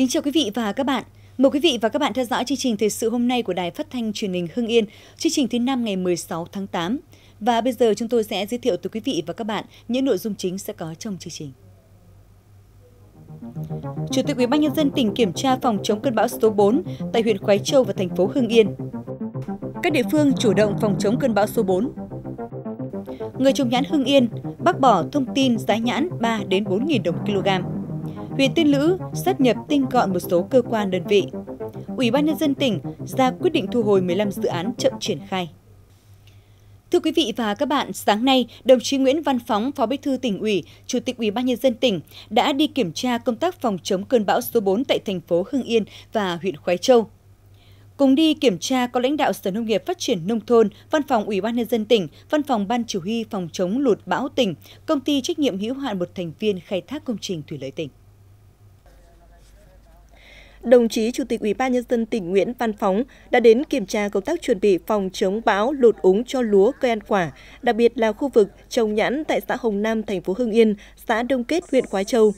Kính chào quý vị và các bạn. Mời quý vị và các bạn theo dõi chương trình thời sự hôm nay của Đài Phát thanh Truyền hình Hưng Yên, chương trình thứ năm ngày 16 tháng 8. Và bây giờ chúng tôi sẽ giới thiệu tới quý vị và các bạn những nội dung chính sẽ có trong chương trình. Chủ tịch Ủy ban nhân dân tỉnh kiểm tra phòng chống cơn bão số 4 tại huyện Khoái Châu và thành phố Hưng Yên. Các địa phương chủ động phòng chống cơn bão số 4. Người trồng nhãn Hưng Yên bác bỏ thông tin giá nhãn 3 đến 4.000 đồng kg huyện Tiên Lữ sát nhập tinh gọn một số cơ quan đơn vị. Ủy ban nhân dân tỉnh ra quyết định thu hồi 15 dự án chậm triển khai. Thưa quý vị và các bạn, sáng nay, đồng chí Nguyễn Văn Phóng, Phó Bí thư tỉnh ủy, Chủ tịch Ủy ban nhân dân tỉnh đã đi kiểm tra công tác phòng chống cơn bão số 4 tại thành phố Hưng Yên và huyện Khói Châu. Cùng đi kiểm tra có lãnh đạo Sở Nông nghiệp Phát triển Nông thôn, Văn phòng Ủy ban Nhân dân tỉnh, Văn phòng Ban Chỉ huy Phòng chống lụt bão tỉnh, Công ty trách nhiệm hữu hạn một thành viên khai thác công trình thủy lợi tỉnh đồng chí Chủ tịch Ủy ban nhân dân tỉnh Nguyễn Văn Phóng đã đến kiểm tra công tác chuẩn bị phòng chống bão lụt úng cho lúa cây ăn quả, đặc biệt là khu vực trồng nhãn tại xã Hồng Nam, thành phố Hưng Yên, xã Đông Kết, huyện Khói Châu.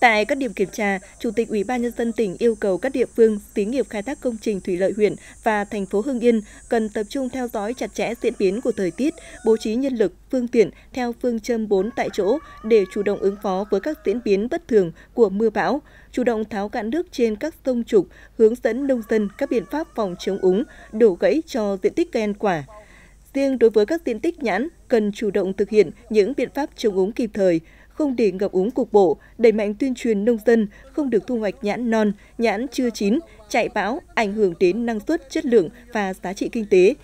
Tại các điểm kiểm tra, Chủ tịch Ủy ban nhân dân tỉnh yêu cầu các địa phương xí nghiệp khai thác công trình thủy lợi huyện và thành phố Hưng Yên cần tập trung theo dõi chặt chẽ diễn biến của thời tiết, bố trí nhân lực, phương tiện theo phương châm 4 tại chỗ để chủ động ứng phó với các diễn biến bất thường của mưa bão, chủ động tháo cạn nước trên các sông trục, hướng dẫn nông dân các biện pháp phòng chống úng, đổ gãy cho diện tích cây ăn quả, Riêng đối với các diện tích nhãn, cần chủ động thực hiện những biện pháp chống úng kịp thời, không để ngập úng cục bộ, đẩy mạnh tuyên truyền nông dân không được thu hoạch nhãn non, nhãn chưa chín, chạy bão ảnh hưởng đến năng suất, chất lượng và giá trị kinh tế.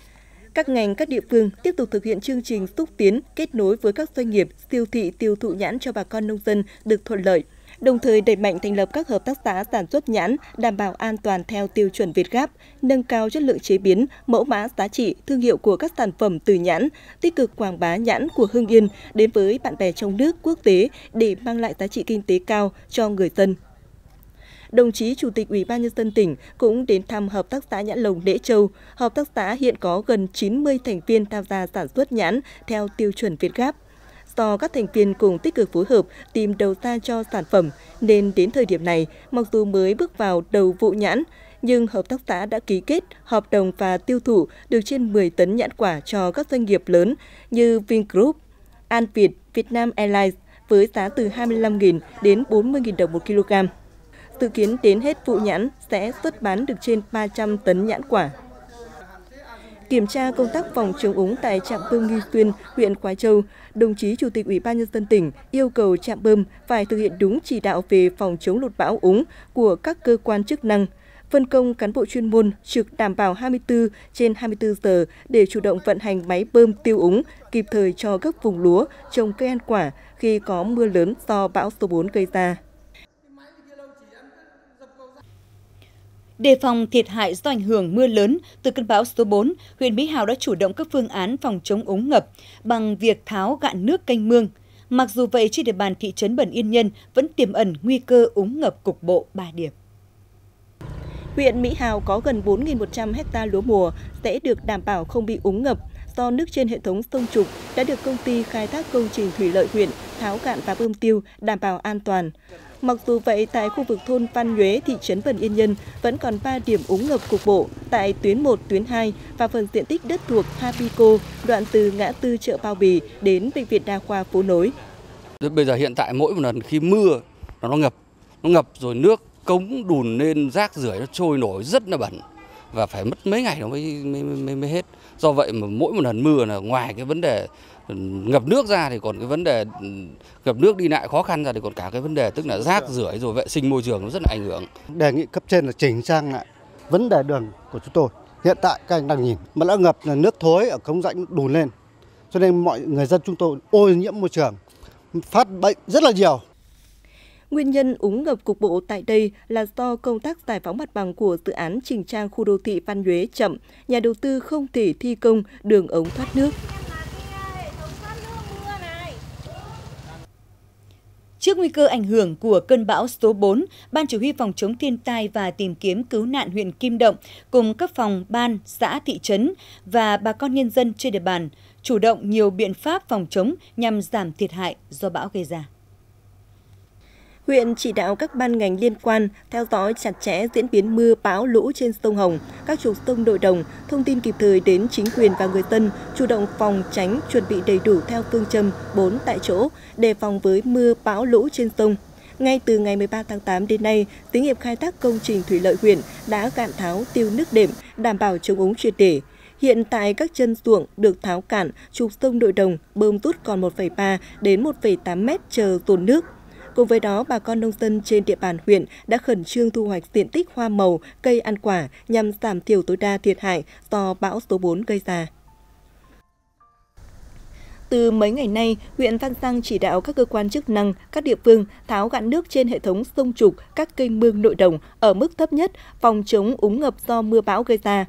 Các ngành, các địa phương tiếp tục thực hiện chương trình xúc tiến kết nối với các doanh nghiệp, siêu thị tiêu thụ nhãn cho bà con nông dân được thuận lợi đồng thời đẩy mạnh thành lập các hợp tác xã sản xuất nhãn đảm bảo an toàn theo tiêu chuẩn Việt Gáp, nâng cao chất lượng chế biến, mẫu mã giá trị, thương hiệu của các sản phẩm từ nhãn, tích cực quảng bá nhãn của Hưng Yên đến với bạn bè trong nước, quốc tế để mang lại giá trị kinh tế cao cho người dân đồng chí Chủ tịch Ủy ban nhân dân tỉnh cũng đến thăm hợp tác xã nhãn lồng Lễ Châu. Hợp tác xã hiện có gần 90 thành viên tham gia sản xuất nhãn theo tiêu chuẩn Việt Gáp do các thành viên cùng tích cực phối hợp tìm đầu ra cho sản phẩm, nên đến thời điểm này, mặc dù mới bước vào đầu vụ nhãn, nhưng hợp tác xã đã ký kết hợp đồng và tiêu thụ được trên 10 tấn nhãn quả cho các doanh nghiệp lớn như Vingroup, An Việt, Vietnam Airlines với giá từ 25.000 đến 40.000 đồng một kg. Dự kiến đến hết vụ nhãn sẽ xuất bán được trên 300 tấn nhãn quả kiểm tra công tác phòng chống úng tại trạm bơm Nghi Xuyên, huyện Khói Châu, đồng chí Chủ tịch Ủy ban nhân dân tỉnh yêu cầu trạm bơm phải thực hiện đúng chỉ đạo về phòng chống lụt bão úng của các cơ quan chức năng, phân công cán bộ chuyên môn trực đảm bảo 24 trên 24 giờ để chủ động vận hành máy bơm tiêu úng kịp thời cho các vùng lúa, trồng cây ăn quả khi có mưa lớn do bão số 4 gây ra. Đề phòng thiệt hại do ảnh hưởng mưa lớn từ cơn bão số 4, huyện Mỹ Hào đã chủ động các phương án phòng chống úng ngập bằng việc tháo gạn nước canh mương. Mặc dù vậy, trên địa bàn thị trấn Bẩn Yên Nhân vẫn tiềm ẩn nguy cơ úng ngập cục bộ 3 điểm. Huyện Mỹ Hào có gần 4.100 hecta lúa mùa sẽ được đảm bảo không bị úng ngập do nước trên hệ thống sông Trục đã được công ty khai thác công trình thủy lợi huyện tháo cạn và bơm tiêu đảm bảo an toàn. Mặc dù vậy, tại khu vực thôn Văn Nhuế, thị trấn Vân Yên Nhân vẫn còn 3 điểm úng ngập cục bộ tại tuyến 1, tuyến 2 và phần diện tích đất thuộc Hapico, đoạn từ ngã tư chợ Bao Bì đến bệnh viện đa khoa Phố Nối. Bây giờ hiện tại mỗi một lần khi mưa nó ngập, nó ngập rồi nước cống đùn lên rác rưởi nó trôi nổi rất là bẩn và phải mất mấy ngày nó mới mới, mới, mới hết do vậy mà mỗi một lần mưa là ngoài cái vấn đề ngập nước ra thì còn cái vấn đề ừ, ngập nước đi lại khó khăn ra thì còn cả cái vấn đề tức là rác dạ. rưởi rồi vệ sinh môi trường nó rất là ảnh hưởng đề nghị cấp trên là chỉnh sang lại vấn đề đường của chúng tôi hiện tại các anh đang nhìn mà đã ngập là nước thối ở cống rãnh đùn lên cho nên mọi người dân chúng tôi ô nhiễm môi trường phát bệnh rất là nhiều Nguyên nhân úng ngập cục bộ tại đây là do công tác giải phóng mặt bằng của dự án chỉnh trang khu đô thị Văn Nhuế chậm, nhà đầu tư không thể thi công đường ống thoát nước. Trước nguy cơ ảnh hưởng của cơn bão số 4, Ban Chỉ huy Phòng chống thiên tai và tìm kiếm cứu nạn huyện Kim Động cùng các phòng ban, xã, thị trấn và bà con nhân dân trên địa bàn chủ động nhiều biện pháp phòng chống nhằm giảm thiệt hại do bão gây ra. Huyện chỉ đạo các ban ngành liên quan theo dõi chặt chẽ diễn biến mưa bão lũ trên sông Hồng, các trục sông nội đồng, thông tin kịp thời đến chính quyền và người dân, chủ động phòng tránh, chuẩn bị đầy đủ theo phương châm 4 tại chỗ, đề phòng với mưa bão lũ trên sông. Ngay từ ngày 13 tháng 8 đến nay, tính nghiệp khai thác công trình thủy lợi huyện đã cạn tháo tiêu nước đệm, đảm bảo chống úng triệt để. Hiện tại các chân ruộng được tháo cạn, trục sông nội đồng bơm rút còn 1,3 đến 1,8 mét chờ tồn nước. Cùng với đó, bà con nông dân trên địa bàn huyện đã khẩn trương thu hoạch diện tích hoa màu, cây ăn quả nhằm giảm thiểu tối đa thiệt hại do bão số 4 gây ra. Từ mấy ngày nay, huyện Văn Giang chỉ đạo các cơ quan chức năng, các địa phương tháo gạn nước trên hệ thống sông trục, các kênh mương nội đồng ở mức thấp nhất, phòng chống úng ngập do mưa bão gây ra.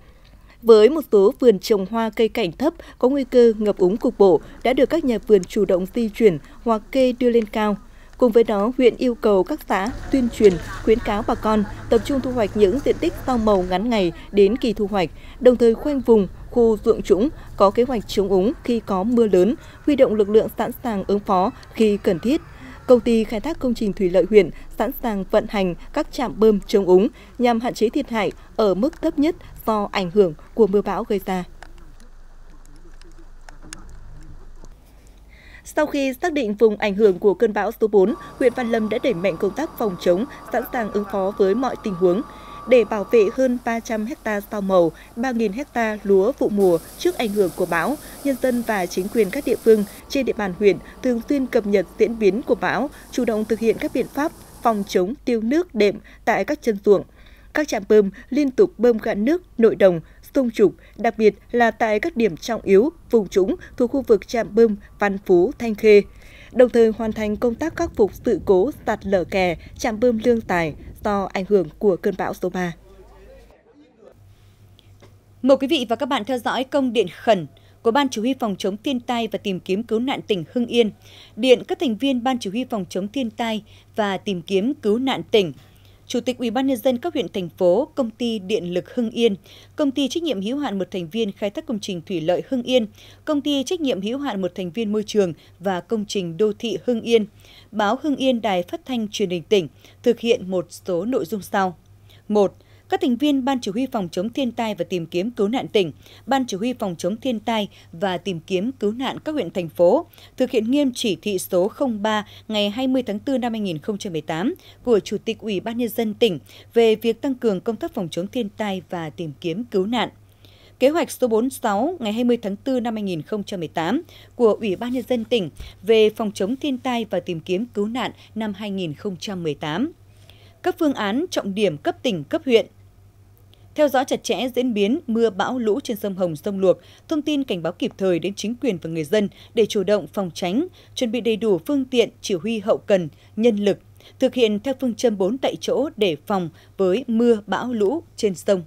Với một số vườn trồng hoa cây cảnh thấp có nguy cơ ngập úng cục bộ đã được các nhà vườn chủ động di chuyển hoặc kê đưa lên cao Cùng với đó, huyện yêu cầu các xã tuyên truyền, khuyến cáo bà con tập trung thu hoạch những diện tích rau màu ngắn ngày đến kỳ thu hoạch, đồng thời khoanh vùng, khu ruộng trũng có kế hoạch chống úng khi có mưa lớn, huy động lực lượng sẵn sàng ứng phó khi cần thiết. Công ty khai thác công trình thủy lợi huyện sẵn sàng vận hành các trạm bơm chống úng nhằm hạn chế thiệt hại ở mức thấp nhất do ảnh hưởng của mưa bão gây ra. Sau khi xác định vùng ảnh hưởng của cơn bão số 4, huyện Văn Lâm đã đẩy mạnh công tác phòng chống, sẵn sàng ứng phó với mọi tình huống để bảo vệ hơn 300 ha rau màu, 3.000 ha lúa vụ mùa trước ảnh hưởng của bão, nhân dân và chính quyền các địa phương trên địa bàn huyện thường xuyên cập nhật diễn biến của bão, chủ động thực hiện các biện pháp phòng chống tiêu nước đệm tại các chân ruộng. Các trạm bơm liên tục bơm gạn nước nội đồng, sung trục, đặc biệt là tại các điểm trọng yếu, vùng trũng thuộc khu vực Trạm Bơm, Văn Phú, Thanh Khê. Đồng thời hoàn thành công tác khắc phục sự cố sạt lở kè, trạm bơm lương tài do ảnh hưởng của cơn bão số 3. Mời quý vị và các bạn theo dõi công điện khẩn của Ban Chỉ huy Phòng chống thiên tai và tìm kiếm cứu nạn tỉnh Hưng Yên, điện các thành viên Ban Chỉ huy Phòng chống thiên tai và tìm kiếm cứu nạn tỉnh Chủ tịch UBND các huyện thành phố, công ty điện lực Hưng Yên, công ty trách nhiệm hữu hạn một thành viên khai thác công trình thủy lợi Hưng Yên, công ty trách nhiệm hữu hạn một thành viên môi trường và công trình đô thị Hưng Yên, báo Hưng Yên Đài Phát thanh Truyền hình tỉnh thực hiện một số nội dung sau. 1 các thành viên Ban Chỉ huy Phòng chống thiên tai và tìm kiếm cứu nạn tỉnh, Ban Chỉ huy Phòng chống thiên tai và tìm kiếm cứu nạn các huyện thành phố thực hiện nghiêm chỉ thị số 03 ngày 20 tháng 4 năm 2018 của Chủ tịch Ủy ban nhân dân tỉnh về việc tăng cường công tác phòng chống thiên tai và tìm kiếm cứu nạn. Kế hoạch số 46 ngày 20 tháng 4 năm 2018 của Ủy ban Nhân dân tỉnh về phòng chống thiên tai và tìm kiếm cứu nạn năm 2018 các phương án trọng điểm cấp tỉnh, cấp huyện theo dõi chặt chẽ diễn biến mưa bão lũ trên sông Hồng, sông Luộc, thông tin cảnh báo kịp thời đến chính quyền và người dân để chủ động phòng tránh, chuẩn bị đầy đủ phương tiện, chỉ huy hậu cần, nhân lực, thực hiện theo phương châm 4 tại chỗ để phòng với mưa bão lũ trên sông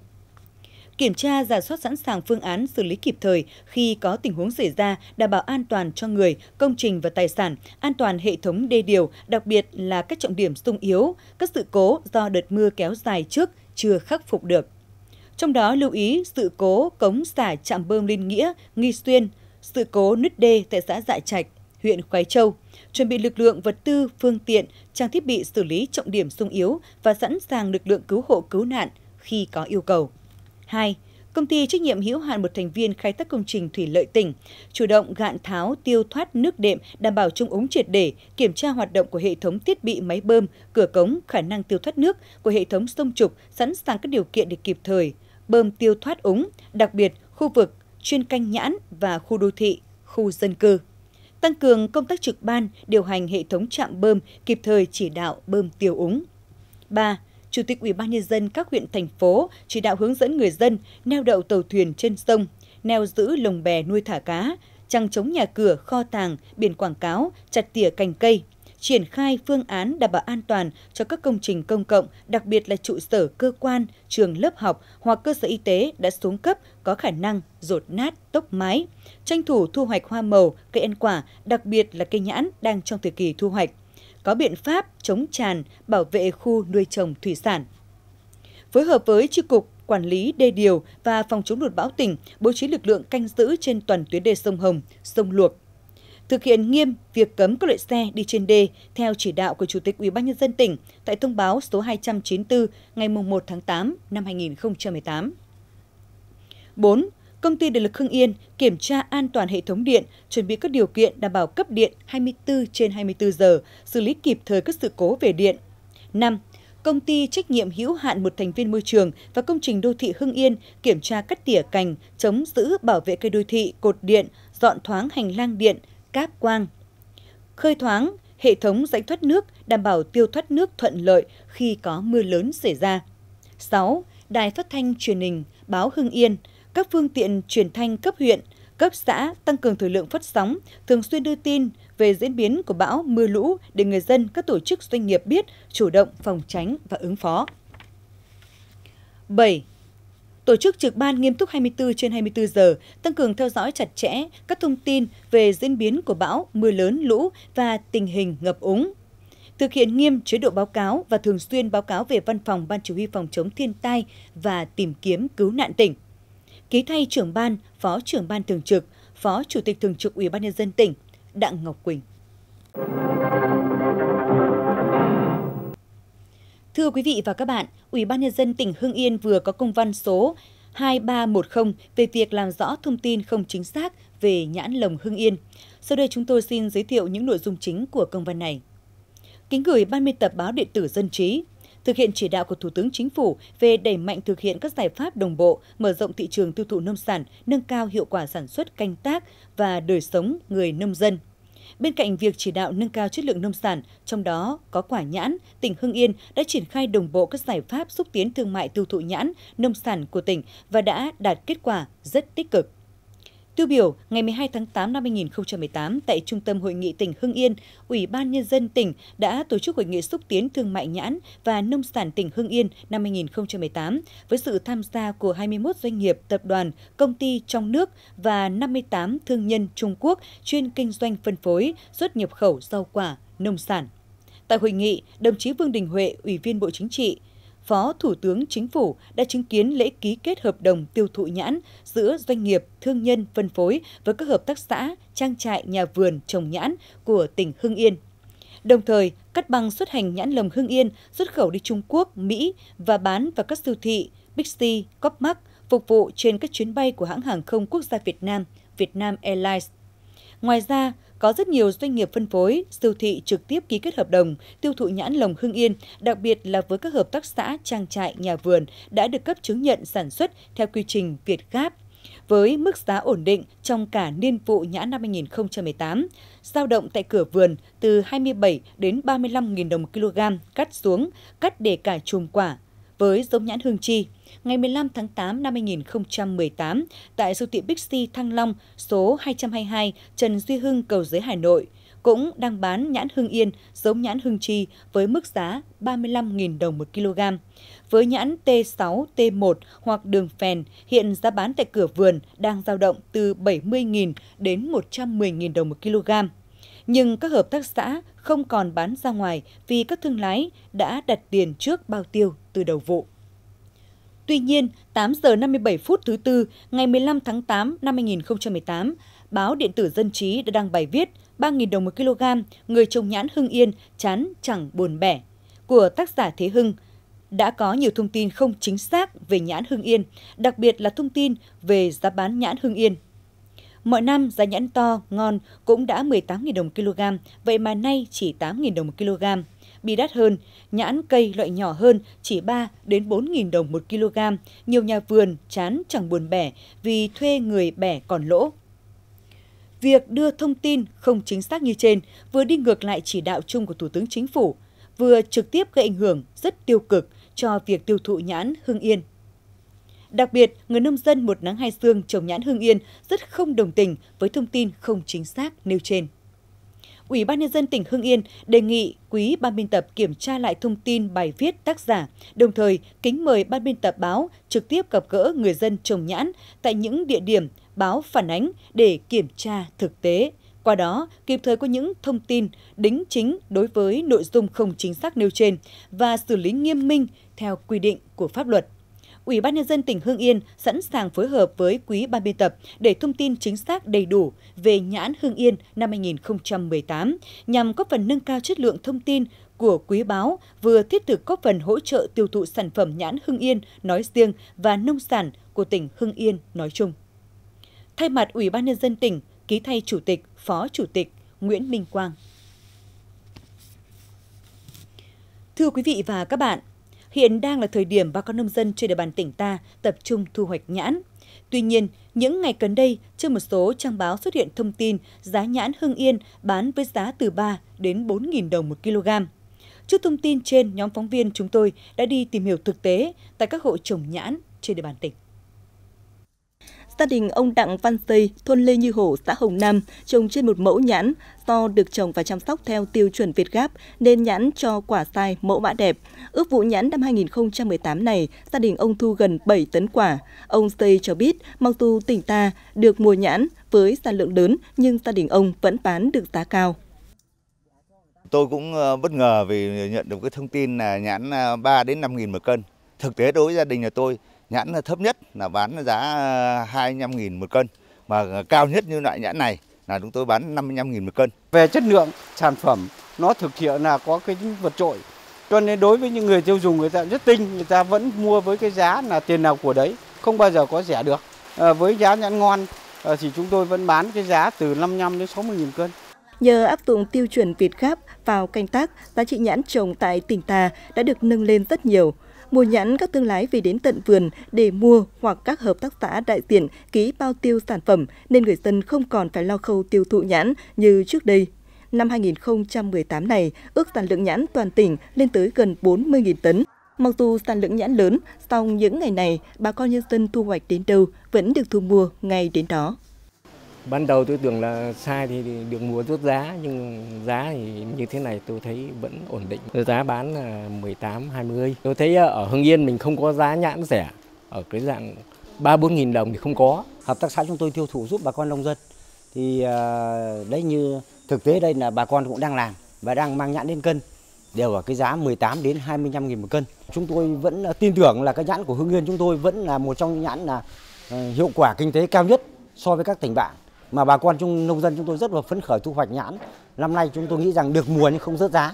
kiểm tra giả soát sẵn sàng phương án xử lý kịp thời khi có tình huống xảy ra đảm bảo an toàn cho người công trình và tài sản an toàn hệ thống đê điều đặc biệt là các trọng điểm sung yếu các sự cố do đợt mưa kéo dài trước chưa khắc phục được trong đó lưu ý sự cố cống xả trạm bơm Liên Nghĩa, Nghi Xuyên, sự cố nứt đê tại xã Dạ Trạch, huyện khói Châu, chuẩn bị lực lượng, vật tư, phương tiện, trang thiết bị xử lý trọng điểm sung yếu và sẵn sàng lực lượng cứu hộ cứu nạn khi có yêu cầu. 2. Công ty trách nhiệm hữu hạn một thành viên khai thác công trình thủy lợi tỉnh chủ động gạn tháo tiêu thoát nước đệm, đảm bảo trung ống triệt để, kiểm tra hoạt động của hệ thống thiết bị máy bơm, cửa cống, khả năng tiêu thoát nước của hệ thống sông trục, sẵn sàng các điều kiện để kịp thời bơm tiêu thoát úng, đặc biệt khu vực chuyên canh nhãn và khu đô thị, khu dân cư tăng cường công tác trực ban, điều hành hệ thống trạm bơm, kịp thời chỉ đạo bơm tiêu úng. 3. Chủ tịch Ủy ban nhân dân các huyện thành phố chỉ đạo hướng dẫn người dân neo đậu tàu thuyền trên sông, neo giữ lồng bè nuôi thả cá, trăng chống nhà cửa, kho tàng, biển quảng cáo, chặt tỉa cành cây, triển khai phương án đảm bảo an toàn cho các công trình công cộng, đặc biệt là trụ sở cơ quan, trường lớp học hoặc cơ sở y tế đã xuống cấp có khả năng rột nát, tốc mái, tranh thủ thu hoạch hoa màu, cây ăn quả, đặc biệt là cây nhãn đang trong thời kỳ thu hoạch có biện pháp chống tràn, bảo vệ khu nuôi trồng thủy sản. Phối hợp với tri cục Quản lý đê điều và Phòng chống lụt bão tỉnh bố trí lực lượng canh giữ trên toàn tuyến đê sông Hồng, sông Luộc. Thực hiện nghiêm việc cấm các loại xe đi trên đê theo chỉ đạo của Chủ tịch UBND tỉnh tại thông báo số 294 ngày 1 tháng 8 năm 2018. 4 Công ty Điện lực Hưng Yên kiểm tra an toàn hệ thống điện, chuẩn bị các điều kiện đảm bảo cấp điện 24 trên 24 giờ, xử lý kịp thời các sự cố về điện. 5. Công ty trách nhiệm hữu hạn một thành viên môi trường và công trình đô thị Hưng Yên kiểm tra cắt tỉa cành, chống giữ bảo vệ cây đô thị, cột điện, dọn thoáng hành lang điện, cáp quang. Khơi thoáng, hệ thống rãnh thoát nước đảm bảo tiêu thoát nước thuận lợi khi có mưa lớn xảy ra. 6. Đài phát thanh truyền hình, báo Hưng Yên, các phương tiện truyền thanh cấp huyện, cấp xã tăng cường thời lượng phát sóng, thường xuyên đưa tin về diễn biến của bão, mưa lũ để người dân, các tổ chức doanh nghiệp biết chủ động phòng tránh và ứng phó. 7. Tổ chức trực ban nghiêm túc 24 trên 24 giờ, tăng cường theo dõi chặt chẽ các thông tin về diễn biến của bão, mưa lớn, lũ và tình hình ngập úng, thực hiện nghiêm chế độ báo cáo và thường xuyên báo cáo về văn phòng Ban Chỉ huy phòng chống thiên tai và tìm kiếm cứu nạn tỉnh ký thay trưởng ban, phó trưởng ban thường trực, phó chủ tịch thường trực Ủy ban nhân dân tỉnh Đặng Ngọc Quỳnh. Thưa quý vị và các bạn, Ủy ban nhân dân tỉnh Hưng Yên vừa có công văn số 2310 về việc làm rõ thông tin không chính xác về nhãn lồng Hưng Yên. Sau đây chúng tôi xin giới thiệu những nội dung chính của công văn này. Kính gửi Ban biên tập báo điện tử Dân trí, thực hiện chỉ đạo của Thủ tướng Chính phủ về đẩy mạnh thực hiện các giải pháp đồng bộ, mở rộng thị trường tiêu thụ nông sản, nâng cao hiệu quả sản xuất canh tác và đời sống người nông dân. Bên cạnh việc chỉ đạo nâng cao chất lượng nông sản, trong đó có quả nhãn, tỉnh Hưng Yên đã triển khai đồng bộ các giải pháp xúc tiến thương mại tiêu thụ nhãn, nông sản của tỉnh và đã đạt kết quả rất tích cực. Tiêu biểu ngày 12 tháng 8 năm 2018 tại Trung tâm Hội nghị tỉnh Hưng Yên, Ủy ban Nhân dân tỉnh đã tổ chức Hội nghị xúc tiến thương mại nhãn và nông sản tỉnh Hưng Yên năm 2018 với sự tham gia của 21 doanh nghiệp, tập đoàn, công ty trong nước và 58 thương nhân Trung Quốc chuyên kinh doanh phân phối, xuất nhập khẩu rau quả, nông sản. Tại hội nghị, đồng chí Vương Đình Huệ, Ủy viên Bộ Chính trị, Phó Thủ tướng Chính phủ đã chứng kiến lễ ký kết hợp đồng tiêu thụ nhãn giữa doanh nghiệp, thương nhân, phân phối với các hợp tác xã, trang trại, nhà vườn trồng nhãn của tỉnh Hưng Yên. Đồng thời, cắt băng xuất hành nhãn lồng Hưng Yên xuất khẩu đi Trung Quốc, Mỹ và bán vào các siêu thị Big Bixi, Copmark phục vụ trên các chuyến bay của hãng hàng không quốc gia Việt Nam, Việt Nam Airlines. Ngoài ra, có rất nhiều doanh nghiệp phân phối, siêu thị trực tiếp ký kết hợp đồng tiêu thụ nhãn lồng Hưng Yên, đặc biệt là với các hợp tác xã, trang trại, nhà vườn đã được cấp chứng nhận sản xuất theo quy trình Việt Gáp với mức giá ổn định trong cả niên vụ nhãn năm 2018, giao động tại cửa vườn từ 27 đến 35.000 đồng một kg cắt xuống, cắt để cải chùm quả, với giống nhãn hương chi ngày 15 tháng 8 năm 2018 tại siêu thị Bixi Thăng Long số 222 Trần Duy Hưng, Cầu Giấy, Hà Nội cũng đang bán nhãn hương yên giống nhãn hương chi với mức giá 35.000 đồng một kg. Với nhãn T6, T1 hoặc đường phèn, hiện giá bán tại cửa vườn đang dao động từ 70.000 đến 110.000 đồng một kg. Nhưng các hợp tác xã không còn bán ra ngoài vì các thương lái đã đặt tiền trước bao tiêu từ đầu vụ. Tuy nhiên, 8 giờ 57 phút thứ Tư, ngày 15 tháng 8 năm 2018, báo điện tử Dân trí đã đăng bài viết 3.000 đồng một kg, người trồng nhãn Hưng Yên chán chẳng buồn bẻ của tác giả Thế Hưng đã có nhiều thông tin không chính xác về nhãn Hưng Yên, đặc biệt là thông tin về giá bán nhãn Hưng Yên Mọi năm giá nhãn to, ngon cũng đã 18.000 đồng kg, vậy mà nay chỉ 8.000 đồng kg. Bị đắt hơn, nhãn cây loại nhỏ hơn chỉ 3 đến 4.000 đồng một kg, nhiều nhà vườn chán chẳng buồn bẻ vì thuê người bẻ còn lỗ. Việc đưa thông tin không chính xác như trên vừa đi ngược lại chỉ đạo chung của Thủ tướng Chính phủ, vừa trực tiếp gây ảnh hưởng rất tiêu cực cho việc tiêu thụ nhãn Hưng Yên Đặc biệt, người nông dân một nắng hai sương trồng nhãn Hương Yên rất không đồng tình với thông tin không chính xác nêu trên. Ủy ban Nhân dân tỉnh Hưng Yên đề nghị quý ban biên tập kiểm tra lại thông tin bài viết tác giả, đồng thời kính mời ban biên tập báo trực tiếp gặp gỡ người dân trồng nhãn tại những địa điểm báo phản ánh để kiểm tra thực tế. Qua đó, kịp thời có những thông tin đính chính đối với nội dung không chính xác nêu trên và xử lý nghiêm minh theo quy định của pháp luật. Ủy ban nhân dân tỉnh Hưng Yên sẵn sàng phối hợp với quý ban biên tập để thông tin chính xác đầy đủ về nhãn Hưng Yên năm 2018 nhằm góp phần nâng cao chất lượng thông tin của quý báo vừa thiết thực góp phần hỗ trợ tiêu thụ sản phẩm nhãn Hưng Yên nói riêng và nông sản của tỉnh Hưng Yên nói chung. Thay mặt Ủy ban nhân dân tỉnh, ký thay Chủ tịch, Phó Chủ tịch Nguyễn Minh Quang. Thưa quý vị và các bạn, Hiện đang là thời điểm bà con nông dân trên địa bàn tỉnh ta tập trung thu hoạch nhãn. Tuy nhiên, những ngày gần đây, trên một số trang báo xuất hiện thông tin giá nhãn Hưng Yên bán với giá từ 3 đến 4.000 đồng một kg. Trước thông tin trên, nhóm phóng viên chúng tôi đã đi tìm hiểu thực tế tại các hộ trồng nhãn trên địa bàn tỉnh. Gia đình ông Đặng Văn Tây, thôn Lê Như Hổ, xã Hồng Nam, trồng trên một mẫu nhãn to được trồng và chăm sóc theo tiêu chuẩn Việt Gáp nên nhãn cho quả sai mẫu mã đẹp. Ước vụ nhãn năm 2018 này, gia đình ông thu gần 7 tấn quả. Ông Tây cho biết, mặc dù tỉnh ta được mua nhãn với sản lượng lớn nhưng gia đình ông vẫn bán được giá cao. Tôi cũng ờ, bất ngờ vì nhận được cái thông tin là nhãn 3 ờ, đến 5 nghìn một cân. Thực tế đối với gia đình nhà tôi nhãn thấp nhất là bán giá 25.000 ờ, một cân mà cao nhất như loại nhãn này là chúng tôi bán 55.000 một cân. Về chất lượng sản phẩm nó thực hiện là có cái vật trội. Cho nên đối với những người tiêu dùng người ta rất tinh, người ta vẫn mua với cái giá là tiền nào của đấy, không bao giờ có rẻ được. À, với giá nhãn ngon à, thì chúng tôi vẫn bán cái giá từ 55 đến 60 nghìn cân. Nhờ áp dụng tiêu chuẩn Việt Gáp vào canh tác, giá trị nhãn trồng tại tỉnh Tà đã được nâng lên rất nhiều mua nhãn các thương lái về đến tận vườn để mua hoặc các hợp tác xã đại diện ký bao tiêu sản phẩm nên người dân không còn phải lo khâu tiêu thụ nhãn như trước đây. Năm 2018 này, ước sản lượng nhãn toàn tỉnh lên tới gần 40.000 tấn. Mặc dù sản lượng nhãn lớn, song những ngày này, bà con nhân dân thu hoạch đến đâu vẫn được thu mua ngay đến đó ban đầu tôi tưởng là sai thì được mua rốt giá nhưng giá thì như thế này tôi thấy vẫn ổn định. Giá bán là 18 20. Tôi thấy ờ, ở Hưng Yên mình không có giá nhãn rẻ. Ở cái dạng 3 4 nghìn đồng thì không có. Hợp tác xã chúng tôi tiêu thụ giúp bà con nông dân. Thì ờ, đấy như thực tế đây là bà con cũng đang làm và đang mang nhãn lên cân đều ở cái giá 18 đến 25 nghìn một cân. Chúng tôi vẫn ờ, tin tưởng là cái nhãn của Hưng Yên chúng tôi vẫn là một trong những nhãn là hiệu quả kinh tế cao nhất so với các tỉnh bạn mà bà con chúng nông dân chúng tôi rất là phấn khởi thu hoạch nhãn. Năm nay chúng tôi nghĩ rằng được mùa nhưng không rớt giá.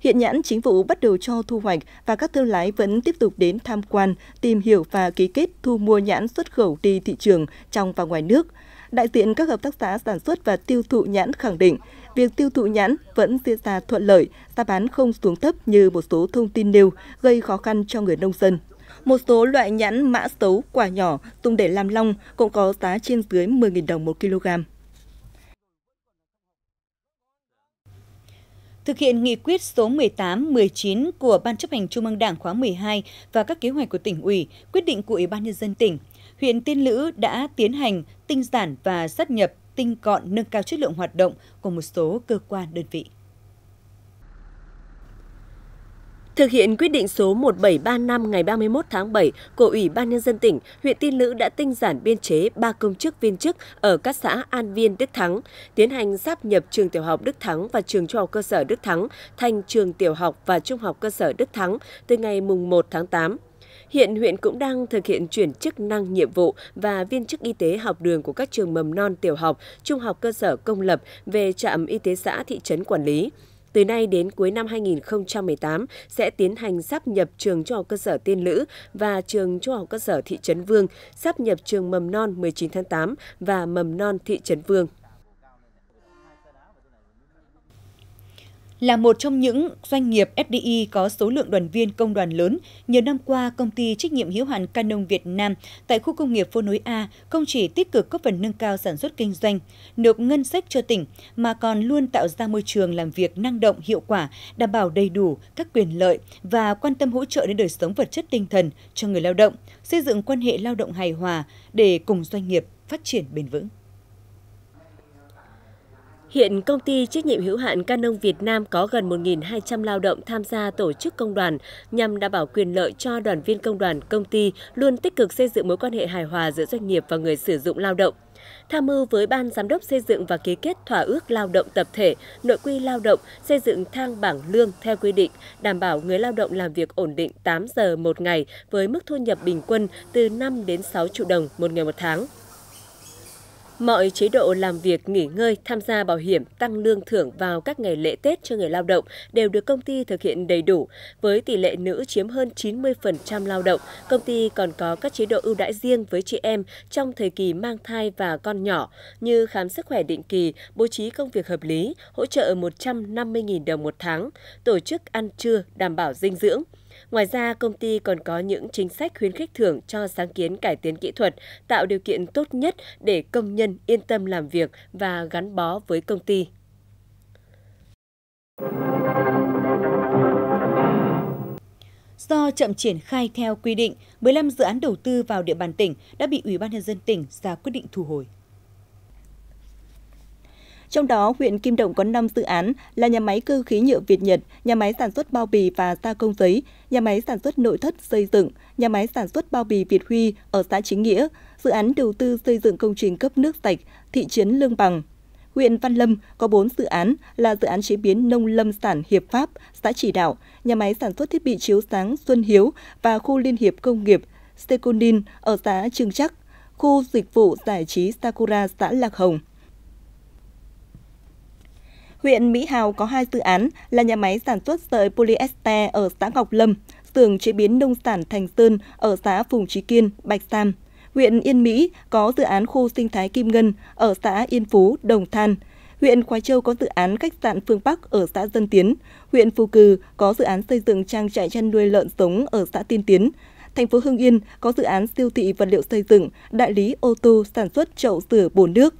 Hiện nhãn chính vụ bắt đầu cho thu hoạch và các thương lái vẫn tiếp tục đến tham quan, tìm hiểu và ký kết thu mua nhãn xuất khẩu đi thị trường trong và ngoài nước. Đại diện các hợp tác xã sản xuất và tiêu thụ nhãn khẳng định, việc tiêu thụ nhãn vẫn diễn ra thuận lợi, giá bán không xuống thấp như một số thông tin nêu, gây khó khăn cho người nông dân một số loại nhãn mã xấu quả nhỏ dùng để làm long cũng có giá trên dưới 10.000 đồng một kg. thực hiện nghị quyết số 18-19 của Ban chấp hành Trung ương Đảng khóa 12 và các kế hoạch của tỉnh ủy, quyết định của Ủy ban Nhân dân tỉnh, huyện Tiên Lữ đã tiến hành tinh giản và sát nhập, tinh gọn nâng cao chất lượng hoạt động của một số cơ quan đơn vị. Thực hiện quyết định số 1735 ngày 31 tháng 7 của Ủy ban Nhân dân tỉnh, huyện Tiên Lữ đã tinh giản biên chế 3 công chức viên chức ở các xã An Viên, Đức Thắng, tiến hành sáp nhập trường tiểu học Đức Thắng và trường trung học cơ sở Đức Thắng thành trường tiểu học và trung học cơ sở Đức Thắng từ ngày 1 tháng 8. Hiện huyện cũng đang thực hiện chuyển chức năng nhiệm vụ và viên chức y tế học đường của các trường mầm non tiểu học, trung học cơ sở công lập về trạm y tế xã thị trấn quản lý. Từ nay đến cuối năm 2018 sẽ tiến hành sắp nhập trường trung học cơ sở Tiên Lữ và trường trung học cơ sở Thị trấn Vương, sắp nhập trường mầm non 19 tháng 8 và mầm non Thị trấn Vương. Là một trong những doanh nghiệp FDI có số lượng đoàn viên công đoàn lớn, nhiều năm qua công ty trách nhiệm hữu hạn Canon Việt Nam tại khu công nghiệp Phố Nối A không chỉ tích cực góp phần nâng cao sản xuất kinh doanh, nộp ngân sách cho tỉnh mà còn luôn tạo ra môi trường làm việc năng động, hiệu quả, đảm bảo đầy đủ các quyền lợi và quan tâm hỗ trợ đến đời sống vật chất tinh thần cho người lao động, xây dựng quan hệ lao động hài hòa để cùng doanh nghiệp phát triển bền vững. Hiện công ty trách nhiệm hữu hạn Canon Việt Nam có gần 1.200 lao động tham gia tổ chức công đoàn nhằm đảm bảo quyền lợi cho đoàn viên công đoàn công ty luôn tích cực xây dựng mối quan hệ hài hòa giữa doanh nghiệp và người sử dụng lao động. Tham mưu với Ban Giám đốc xây dựng và ký kết thỏa ước lao động tập thể, nội quy lao động, xây dựng thang bảng lương theo quy định, đảm bảo người lao động làm việc ổn định 8 giờ một ngày với mức thu nhập bình quân từ 5 đến 6 triệu đồng một ngày một tháng. Mọi chế độ làm việc, nghỉ ngơi, tham gia bảo hiểm, tăng lương thưởng vào các ngày lễ Tết cho người lao động đều được công ty thực hiện đầy đủ. Với tỷ lệ nữ chiếm hơn 90% lao động, công ty còn có các chế độ ưu đãi riêng với chị em trong thời kỳ mang thai và con nhỏ như khám sức khỏe định kỳ, bố trí công việc hợp lý, hỗ trợ 150.000 đồng một tháng, tổ chức ăn trưa đảm bảo dinh dưỡng. Ngoài ra, công ty còn có những chính sách khuyến khích thưởng cho sáng kiến cải tiến kỹ thuật, tạo điều kiện tốt nhất để công nhân yên tâm làm việc và gắn bó với công ty. Do chậm triển khai theo quy định, 15 dự án đầu tư vào địa bàn tỉnh đã bị Ủy ban nhân dân tỉnh ra quyết định thu hồi. Trong đó, huyện Kim Động có 5 dự án là nhà máy cơ khí nhựa Việt Nhật, nhà máy sản xuất bao bì và gia công giấy, nhà máy sản xuất nội thất xây dựng, nhà máy sản xuất bao bì Việt Huy ở xã Chính Nghĩa, dự án đầu tư xây dựng công trình cấp nước sạch, thị trấn Lương Bằng. Huyện Văn Lâm có 4 dự án là dự án chế biến nông lâm sản Hiệp Pháp, xã Chỉ Đạo, nhà máy sản xuất thiết bị chiếu sáng Xuân Hiếu và khu liên hiệp công nghiệp Secondin ở xã Trương Chắc, khu dịch vụ giải trí Sakura xã Lạc Hồng. Huyện Mỹ Hào có hai dự án là nhà máy sản xuất sợi polyester ở xã Ngọc Lâm, xưởng chế biến nông sản Thành Sơn ở xã Phùng Trí Kiên, Bạch Sam. Huyện Yên Mỹ có dự án khu sinh thái Kim Ngân ở xã Yên Phú, Đồng Than. Huyện Khói Châu có dự án khách sạn Phương Bắc ở xã Dân Tiến. Huyện Phù Cừ có dự án xây dựng trang trại chăn nuôi lợn sống ở xã Tiên Tiến. Thành phố Hưng Yên có dự án siêu thị vật liệu xây dựng, đại lý ô tô sản xuất chậu sửa bồn nước.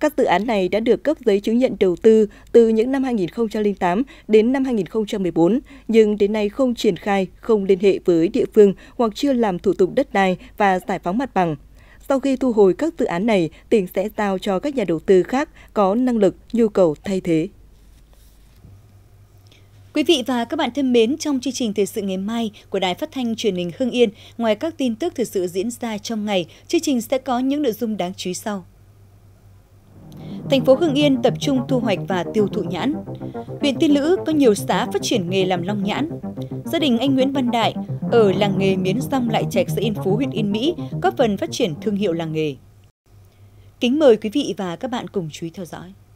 Các dự án này đã được cấp giấy chứng nhận đầu tư từ những năm 2008 đến năm 2014, nhưng đến nay không triển khai, không liên hệ với địa phương hoặc chưa làm thủ tục đất đai và giải phóng mặt bằng. Sau khi thu hồi các dự án này, tỉnh sẽ giao cho các nhà đầu tư khác có năng lực, nhu cầu thay thế. Quý vị và các bạn thân mến, trong chương trình thời sự ngày mai của Đài Phát thanh Truyền hình Hưng Yên, ngoài các tin tức thời sự diễn ra trong ngày, chương trình sẽ có những nội dung đáng chú ý sau. Thành phố Hưng Yên tập trung thu hoạch và tiêu thụ nhãn. Huyện Tiên Lữ có nhiều xã phát triển nghề làm long nhãn. Gia đình anh Nguyễn Văn Đại ở làng nghề Miến Rong Lại Trạch xã Yên Phú, huyện Yên Mỹ góp phần phát triển thương hiệu làng nghề. Kính mời quý vị và các bạn cùng chú ý theo dõi.